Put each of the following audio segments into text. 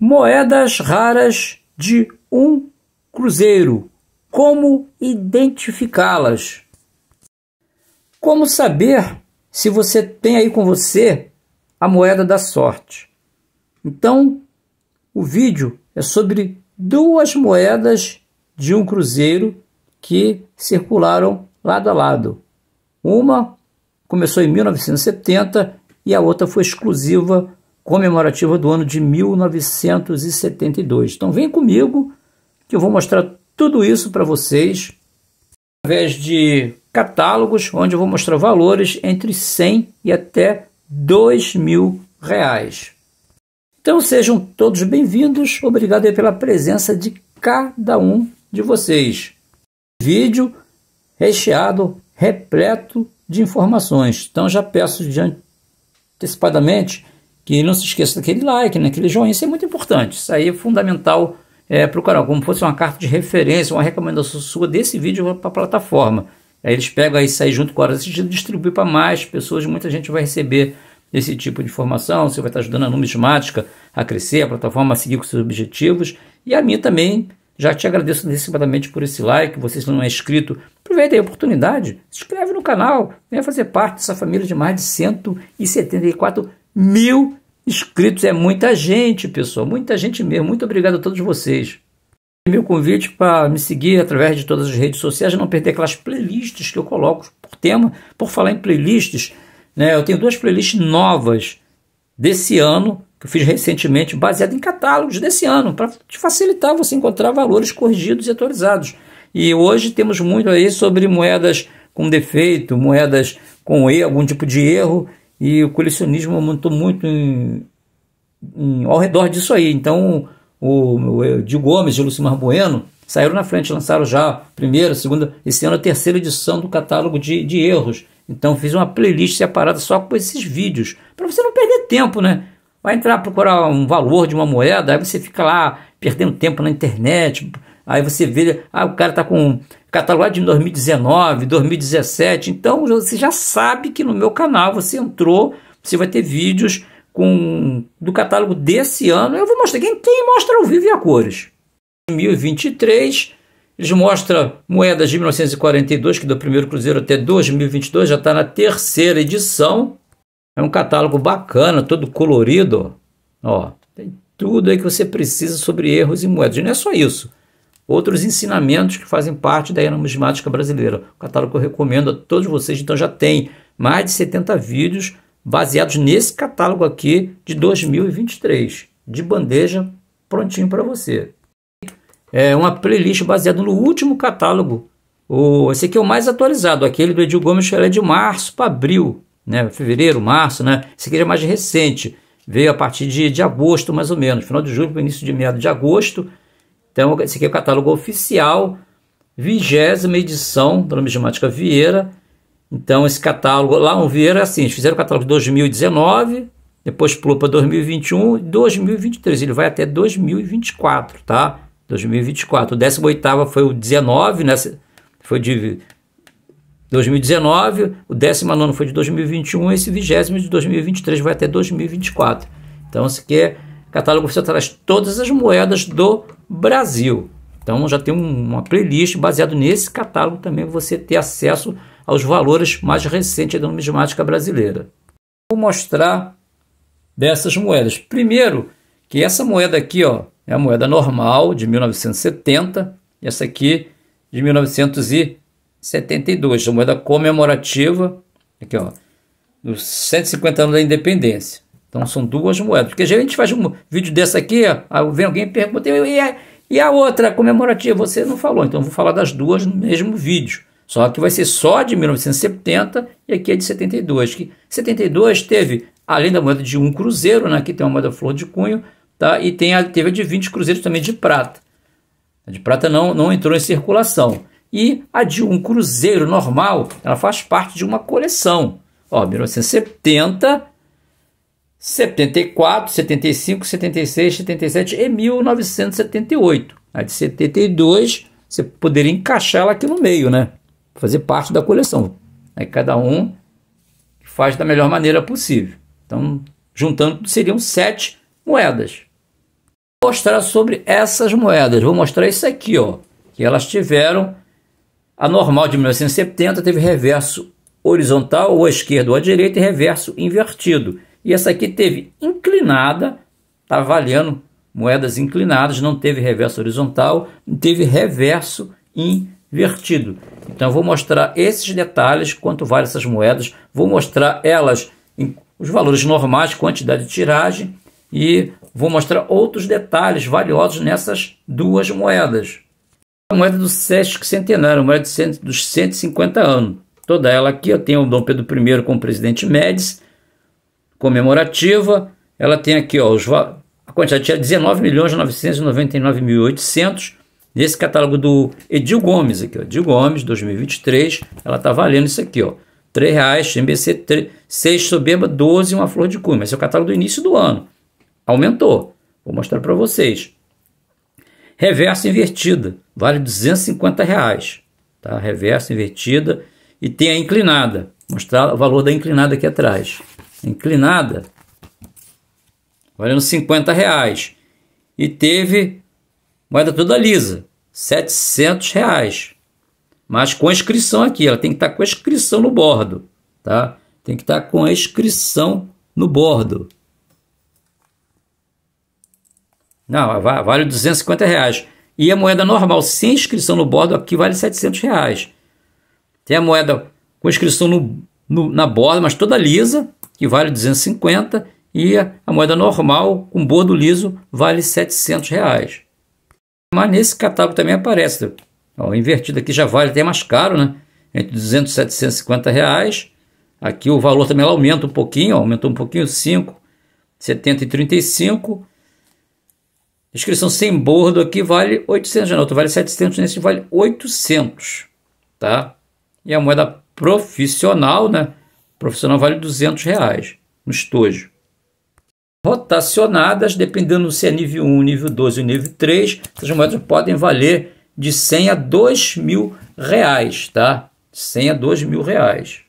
Moedas raras de um cruzeiro. Como identificá-las? Como saber se você tem aí com você a moeda da sorte? Então, o vídeo é sobre duas moedas de um cruzeiro que circularam lado a lado. Uma começou em 1970 e a outra foi exclusiva comemorativa do ano de 1972. Então vem comigo que eu vou mostrar tudo isso para vocês através de catálogos, onde eu vou mostrar valores entre 100 e até 2 mil reais. Então sejam todos bem-vindos, obrigado pela presença de cada um de vocês. Vídeo recheado, repleto de informações. Então já peço de antecipadamente que não se esqueça daquele like, naquele né, joinha, isso é muito importante, isso aí é fundamental é, para o canal, como fosse uma carta de referência, uma recomendação sua desse vídeo para a plataforma. Aí eles pegam isso aí junto com a hora assistida e distribuem para mais pessoas, muita gente vai receber esse tipo de informação, você vai estar ajudando a numismática a crescer, a plataforma a seguir com seus objetivos, e a mim também, já te agradeço antecipadamente por esse like, você se não é inscrito, aproveita a oportunidade, se inscreve no canal, venha fazer parte dessa família de mais de 174 mil inscritos. É muita gente, pessoal, muita gente mesmo. Muito obrigado a todos vocês. Meu convite para me seguir através de todas as redes sociais, não perder aquelas playlists que eu coloco por tema. Por falar em playlists, né, eu tenho duas playlists novas desse ano que eu fiz recentemente, baseado em catálogos desse ano, para te facilitar você encontrar valores corrigidos e atualizados. E hoje temos muito aí sobre moedas com defeito, moedas com algum tipo de erro, e o colecionismo aumentou muito em, em, ao redor disso aí. Então, o, o Gil Gomes e o Lucimar Bueno saíram na frente, lançaram já a primeira, a segunda, esse ano a terceira edição do catálogo de, de erros. Então fiz uma playlist separada só com esses vídeos, para você não perder tempo, né? Vai entrar procurar um valor de uma moeda, aí você fica lá perdendo tempo na internet, Aí você vê, ah, o cara está com catalogado de 2019, 2017. Então você já sabe que no meu canal você entrou, você vai ter vídeos com do catálogo desse ano. Eu vou mostrar quem, quem mostra ao vivo e é a cores. 2023 eles mostram moedas de 1942, que do primeiro cruzeiro até 2022 já está na terceira edição. É um catálogo bacana, todo colorido. Ó, tem tudo aí que você precisa sobre erros e moedas. E não é só isso outros ensinamentos que fazem parte da numismática brasileira. O catálogo que eu recomendo a todos vocês, então já tem mais de 70 vídeos baseados nesse catálogo aqui de 2023, de bandeja prontinho para você. É uma playlist baseada no último catálogo. O, esse aqui é o mais atualizado, aquele do Edil Gomes, ele é de março para abril, né? fevereiro, março, né? Esse aqui é mais recente, veio a partir de, de agosto, mais ou menos, final de julho para início de meado de agosto. Então, esse aqui é o catálogo oficial, vigésima edição da numismática Vieira. Então, esse catálogo lá no Vieira é assim: eles fizeram o catálogo de 2019, depois pulou para 2021 e 2023. Ele vai até 2024, tá? 2024. O 18 foi o 19, né? Foi de 2019, o 19 foi de 2021 e esse vigésimo de 2023 vai até 2024. Então, esse aqui é catálogo oficial traz todas as moedas do Brasil. Então já tem uma playlist baseado nesse catálogo também você ter acesso aos valores mais recentes da numismática brasileira. Vou mostrar dessas moedas. Primeiro, que essa moeda aqui, ó, é a moeda normal de 1970, e essa aqui de 1972, a moeda comemorativa, aqui ó, dos 150 anos da independência. Então são duas moedas. Porque geralmente faz um vídeo desse aqui, ó, vem alguém e pergunta, e a, e a outra comemorativa? Você não falou, então eu vou falar das duas no mesmo vídeo. Só que vai ser só de 1970 e aqui é de 72. Que 72 teve, além da moeda de um cruzeiro, né, que tem uma moeda flor de cunho, tá, e tem a, teve a de 20 cruzeiros também de prata. A de prata não, não entrou em circulação. E a de um cruzeiro normal, ela faz parte de uma coleção. Ó, 1970 74, 75, 76, 77 e 1978. A de 72 você poderia encaixá-la aqui no meio, né? Fazer parte da coleção. Aí cada um faz da melhor maneira possível. Então, juntando seriam sete moedas. Vou mostrar sobre essas moedas. Vou mostrar isso aqui, ó, que elas tiveram a normal de 1970 teve reverso horizontal ou à esquerda ou à direita e reverso invertido. E essa aqui teve inclinada, está avaliando moedas inclinadas, não teve reverso horizontal, teve reverso invertido. Então vou mostrar esses detalhes, quanto vale essas moedas, vou mostrar elas em os valores normais, quantidade de tiragem e vou mostrar outros detalhes valiosos nessas duas moedas. A moeda do Sesc Centenário, moeda dos 150 anos. Toda ela aqui, eu tenho o Dom Pedro I como presidente Médici, comemorativa, ela tem aqui ó, os, a quantidade tinha 19.999.800 nesse catálogo do Edil Gomes aqui, ó, Edil Gomes 2023, ela tá valendo isso aqui, ó. R$ reais, MBC 6 soberba, 12 uma flor de cume. Esse é o catálogo do início do ano. Aumentou. Vou mostrar para vocês. Reversa invertida, vale 250 reais. Tá? Reversa invertida e tem a inclinada. Mostrar o valor da inclinada aqui atrás inclinada, valendo 50 reais. E teve moeda toda lisa, 700 reais. Mas com inscrição aqui, ela tem que estar tá com inscrição no bordo, tá? Tem que estar tá com inscrição no bordo. Não, vale 250 reais. E a moeda normal, sem inscrição no bordo, aqui vale 700 reais. Tem a moeda com inscrição no, no, na borda, mas toda lisa, que vale 250 e a moeda normal com bordo liso vale 700 reais. Mas nesse catálogo também aparece, ó, invertido aqui já vale até mais caro, né? Entre 200 e 750 reais. Aqui o valor também aumenta um pouquinho, ó, aumentou um pouquinho, 5, 70 e 35. Inscrição sem bordo aqui vale 800, não, vale 700, nesse vale 800, tá? E a moeda profissional, né? profissional vale 200 reais no estojo. Rotacionadas, dependendo se é nível 1, nível 12 ou nível 3, essas moedas podem valer de 100 a 2 mil reais, tá? 100 a 2 mil reais.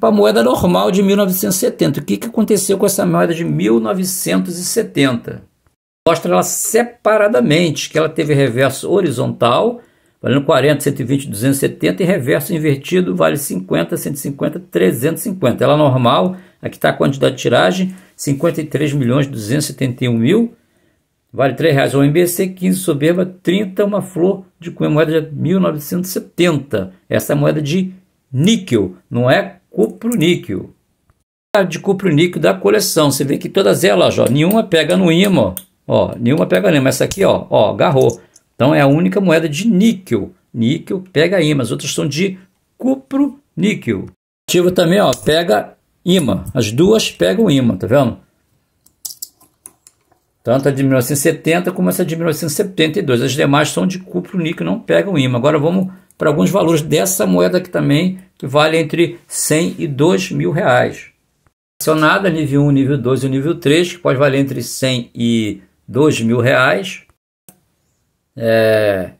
Para a moeda normal de 1970, o que, que aconteceu com essa moeda de 1970? Mostra ela separadamente, que ela teve reverso horizontal valendo 40, 120, 270 e reverso invertido vale 50, 150, 350. Ela normal, aqui está a quantidade de tiragem, 53 milhões 271 mil, vale três reais o MBC, 15 soberba, 30 uma flor de cunha moeda de 1970. Essa é moeda de níquel, não é cupro-níquel. Tá de cupro-níquel da coleção, você vê que todas elas, ó, nenhuma pega no ímã, ó, nenhuma pega no ímã, essa aqui, ó, ó, agarrou. Então é a única moeda de níquel. Níquel pega imã, as outras são de cupro níquel. Ativo também, ó, pega imã. As duas pegam imã, tá vendo? Tanto a de 1970 como essa de 1972. As demais são de cupro níquel, não pegam imã. Agora vamos para alguns valores dessa moeda aqui também, que vale entre 100 e 2 mil reais. Acionada nível 1, nível 2 e nível 3, que pode valer entre 100 e 2 mil reais é,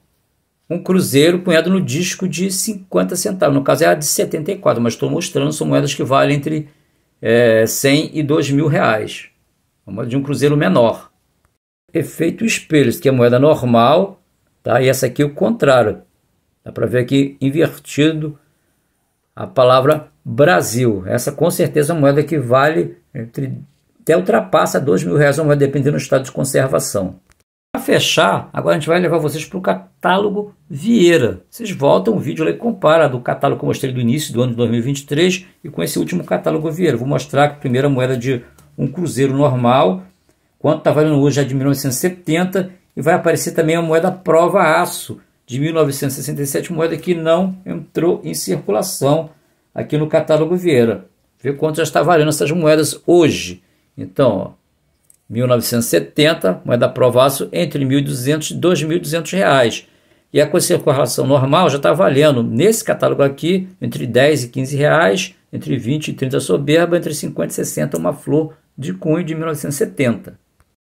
um cruzeiro punhado no disco de 50 centavos. No caso era é de 74, mas estou mostrando, são moedas que valem entre é, 100 e 2 mil reais. Uma de um cruzeiro menor. Efeito espelhos, que é moeda normal, tá? e essa aqui é o contrário. Dá para ver aqui invertido a palavra Brasil. Essa com certeza é uma moeda que vale entre, até ultrapassa 2 mil reais uma moeda, dependendo do estado de conservação fechar, agora a gente vai levar vocês para o catálogo Vieira. Vocês voltam o vídeo lá e compara do catálogo que eu mostrei do início do ano de 2023 e com esse último catálogo Vieira. Vou mostrar que a primeira moeda de um cruzeiro normal, quanto está valendo hoje é de 1970 e vai aparecer também a moeda prova aço de 1967, moeda que não entrou em circulação aqui no catálogo Vieira. Vê quanto já está valendo essas moedas hoje. Então, ó, 1970, moeda Provaço, entre 1.200 e 2.200 reais. E a conservação normal já está valendo, nesse catálogo aqui, entre 10 e 15 reais, entre 20 e 30 soberba, entre 50 e 60 uma flor de cunho de 1970.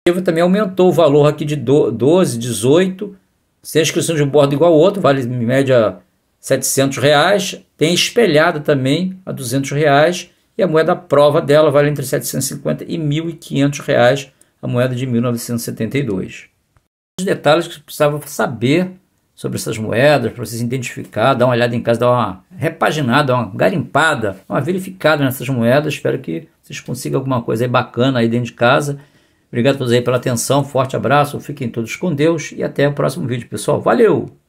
E também aumentou o valor aqui de 12, 18, sem inscrição de um bordo igual ao outro, vale em média 700 reais, tem espelhado também a 200 reais, e a moeda prova dela vale entre 750 e 1.500 reais, a moeda de 1972. Os detalhes que você precisava saber sobre essas moedas, para você se identificar, dar uma olhada em casa, dar uma repaginada, uma garimpada, uma verificada nessas moedas. Espero que vocês consigam alguma coisa aí bacana aí dentro de casa. Obrigado a todos aí pela atenção, forte abraço, fiquem todos com Deus e até o próximo vídeo, pessoal. Valeu!